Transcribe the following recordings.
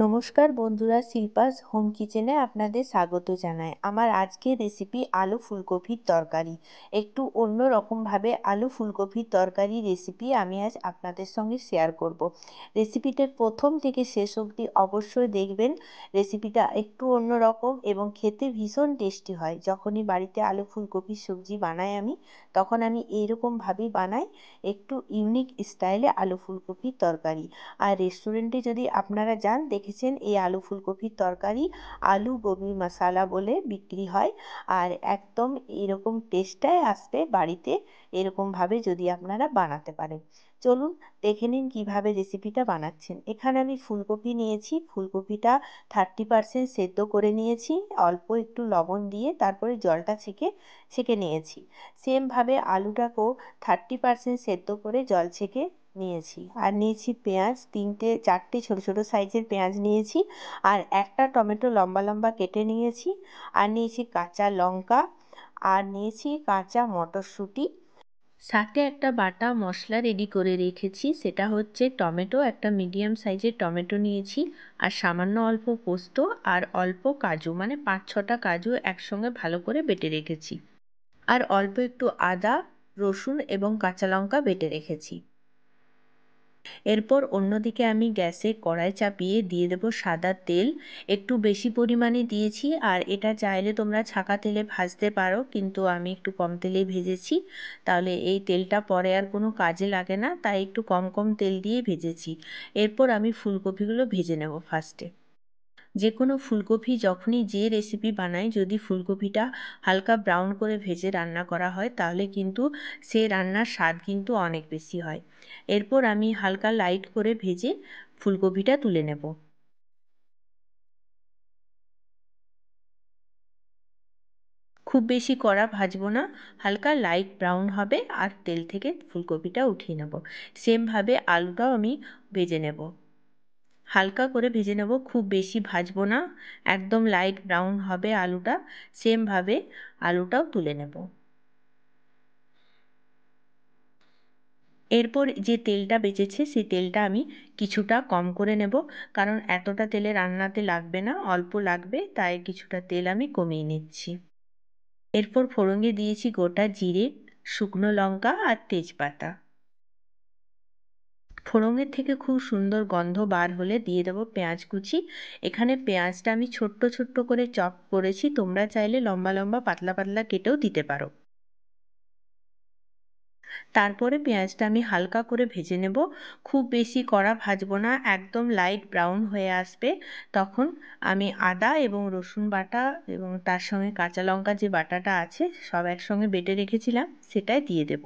নমস্কার বন্ধুরা শিল্পাস হোম কিচেনে আপনাদের স্বাগত জানাই আমার আজকের রেসিপি আলু ফুলকপির তরকারি একটু অন্য রকমভাবে আলু ফুলকপির তরকারি রেসিপি আমি আজ আপনাদের সঙ্গে শেয়ার করব। রেসিপিটার প্রথম থেকে শেষ অবধি অবশ্যই দেখবেন রেসিপিটা একটু অন্য রকম এবং খেতে ভীষণ টেস্টি হয় যখনই বাড়িতে আলু ফুলকপির সবজি বানাই আমি তখন আমি এইরকমভাবেই বানাই একটু ইউনিক স্টাইলে আলু ফুলকপির তরকারি আর রেস্টুরেন্টে যদি আপনারা যান রেখেছেন এই আলু ফুলকপির তরকারি আলু গোবি মশালা বলে বিক্রি হয় আর একদম এরকম টেস্টটাই আসবে বাড়িতে এরকমভাবে যদি আপনারা বানাতে পারেন চলুন দেখে নিন কীভাবে রেসিপিটা বানাচ্ছেন এখানে আমি ফুলকপি নিয়েছি ফুলকপিটা থার্টি পারসেন্ট সেদ্ধ করে নিয়েছি অল্প একটু লবণ দিয়ে তারপরে জলটা ছেঁকে ছেঁকে নিয়েছি সেমভাবে আলুটাকেও থার্টি পারসেন্ট সেদ্ধ করে জল ছেঁকে নিয়েছি আর নিয়েছি পেঁয়াজ তিনটে চারটে ছোটো ছোটো সাইজের পেঁয়াজ নিয়েছি আর একটা টমেটো লম্বা লম্বা কেটে নিয়েছি আর নিয়েছি কাঁচা লঙ্কা আর নিয়েছি কাঁচা মটরশুঁটি সাথে একটা বাটা মশলা রেডি করে রেখেছি সেটা হচ্ছে টমেটো একটা মিডিয়াম সাইজের টমেটো নিয়েছি আর সামান্য অল্প পোস্ত আর অল্প কাজু মানে পাঁচ ছটা কাজু একসঙ্গে ভালো করে বেটে রেখেছি আর অল্প একটু আদা রসুন এবং কাঁচা লঙ্কা বেটে রেখেছি এরপর অন্যদিকে আমি গ্যাসে কড়াই চাপিয়ে দিয়ে দেবো সাদা তেল একটু বেশি পরিমাণে দিয়েছি আর এটা চাইলে তোমরা ছাঁকা তেলে ভাজতে পারো কিন্তু আমি একটু কম তেলেই ভেজেছি তাহলে এই তেলটা পরে আর কোনো কাজে লাগে না তাই একটু কম কম তেল দিয়ে ভেজেছি এরপর আমি ফুলকপিগুলো ভেজে নেব ফার্স্টে যে কোনো ফুলকপি যখনই যে রেসিপি বানাই যদি ফুলকপিটা হালকা ব্রাউন করে ভেজে রান্না করা হয় তাহলে কিন্তু সে রান্নার স্বাদ কিন্তু অনেক বেশি হয় এরপর আমি হালকা লাইট করে ভেজে ফুলকপিটা তুলে নেব খুব বেশি কড়া ভাজবো না হালকা লাইট ব্রাউন হবে আর তেল থেকে ফুলকপিটা উঠিয়ে নেব সেমভাবে আলুটাও আমি ভেজে নেব হালকা করে ভেজে নেব খুব বেশি ভাজব না একদম লাইট ব্রাউন হবে আলুটা সেমভাবে আলুটাও তুলে নেব এরপর যে তেলটা বেঁচেছে সেই তেলটা আমি কিছুটা কম করে নেব কারণ এতটা তেলে রান্নাতে লাগবে না অল্প লাগবে তাই কিছুটা তেল আমি কমিয়ে নিচ্ছি এরপর ফোড়ঙ্গে দিয়েছি গোটা জিরে শুকনো লঙ্কা আর তেজপাতা ফোড়নের থেকে খুব সুন্দর গন্ধ বার হলে দিয়ে দেবো পেঁয়াজ কুচি এখানে পেঁয়াজটা আমি ছোট্ট ছোট্ট করে চপ করেছি তোমরা চাইলে লম্বা লম্বা পাতলা পাতলা কেটেও দিতে পারো তারপরে পেঁয়াজটা আমি হালকা করে ভেজে নেব খুব বেশি কড়া ভাজবো না একদম লাইট ব্রাউন হয়ে আসবে তখন আমি আদা এবং রসুন বাটা এবং তার সঙ্গে কাঁচা লঙ্কা যে বাটাটা আছে সব একসঙ্গে বেটে রেখেছিলাম সেটাই দিয়ে দেব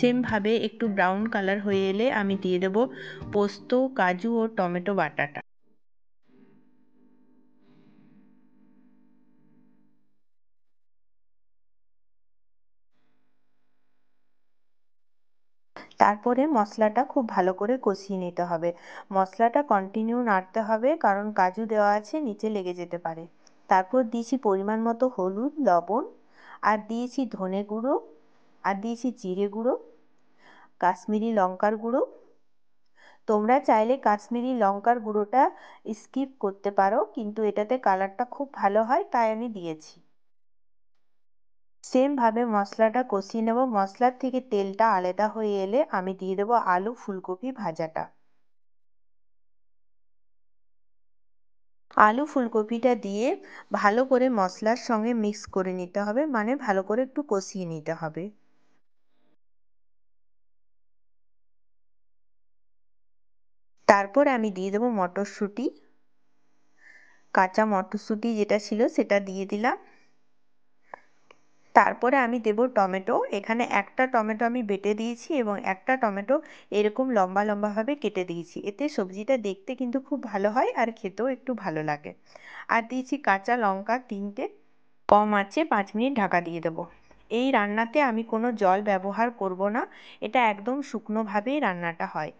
সেমভাবে একটু ব্রাউন কালার হয়ে এলে আমি দিয়ে দেব পোস্ত কাজু ও টমেটো বাটাটা তারপরে মশলাটা খুব ভালো করে কষিয়ে নিতে হবে মশলাটা কন্টিনিউ নাড়তে হবে কারণ কাজু দেওয়া আছে নিচে লেগে যেতে পারে তারপর দিয়েছি পরিমাণ মতো হলুদ লবণ আর দিয়েছি ধনে গুঁড়ো আর দিয়েছি জিরে গুঁড়ো কাশ্মীরি লঙ্কার গুঁড়ো তোমরা চাইলে কাশ্মীরি লঙ্কার গুঁড়োটা স্কিপ করতে পারো কিন্তু এটাতে কালারটা খুব ভালো হয় তাই আমি দিয়েছি সেমভাবে মশলাটা কষিয়ে নেব মশলার থেকে তেলটা আলাদা হয়ে এলে আমি দিয়ে দেবো আলু ফুলকপি ভাজাটা আলু ফুলকপিটা দিয়ে ভালো করে মশলার সঙ্গে মিক্স করে নিতে হবে মানে ভালো করে একটু কষিয়ে নিতে হবে তারপর আমি দিয়ে দেবো মটরশুঁটি কাঁচা মটরশুঁটি যেটা ছিল সেটা দিয়ে দিলাম তারপরে আমি দেব টমেটো এখানে একটা টমেটো আমি বেটে দিয়েছি এবং একটা টমেটো এরকম লম্বা লম্বাভাবে কেটে দিয়েছি এতে সবজিটা দেখতে কিন্তু খুব ভালো হয় আর খেতেও একটু ভালো লাগে আর দিয়েছি কাঁচা লঙ্কা তিনটে কম আছে পাঁচ মিনিট ঢাকা দিয়ে দেবো এই রান্নাতে আমি কোনো জল ব্যবহার করব না এটা একদম শুকনোভাবেই রান্নাটা হয়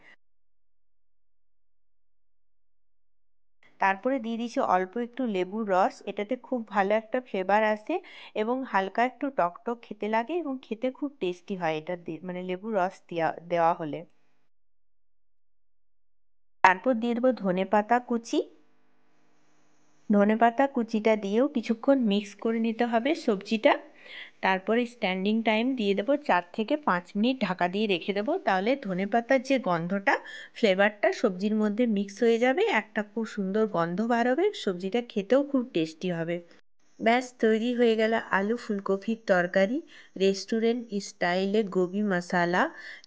তারপরে দিয়ে দিয়েছি অল্প একটু লেবুর রস এটাতে খুব ভালো একটা ফ্লেভার আসে এবং হালকা একটু টকটক খেতে লাগে এবং খেতে খুব টেস্টি হয় এটা দিয়ে মানে লেবুর রস দেওয়া দেওয়া হলে তারপর দিয়ে দেবো ধনে পাতা কুচি ধনে পাতা কুচিটা দিয়েও কিছুক্ষণ মিক্স করে নিতে হবে সবজিটা তারপরে স্ট্যান্ডিং টাইম দিয়ে দেবো চার থেকে পাঁচ মিনিট ঢাকা দিয়ে রেখে দেবো তাহলে ধনে পাতার যে গন্ধটা ফ্লেভারটা সবজির মধ্যে মিক্স হয়ে যাবে একটা খুব সুন্দর গন্ধ বার হবে সবজিটা খেতেও খুব টেস্টি হবে ব্যাস তৈরি হয়ে গেল আলু ফুলকপির তরকারি রেস্টুরেন্ট স্টাইলে গোবি মশালা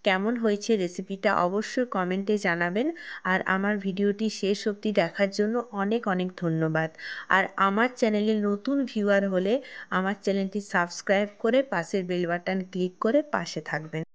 কেমন হয়েছে রেসিপিটা অবশ্যই কমেন্টে জানাবেন আর আমার ভিডিওটি শেষ অবধি দেখার জন্য অনেক অনেক ধন্যবাদ আর আমার চ্যানেলে নতুন ভিউয়ার হলে আমার চ্যানেলটি সাবস্ক্রাইব করে পাশের বেল বাটন ক্লিক করে পাশে থাকবেন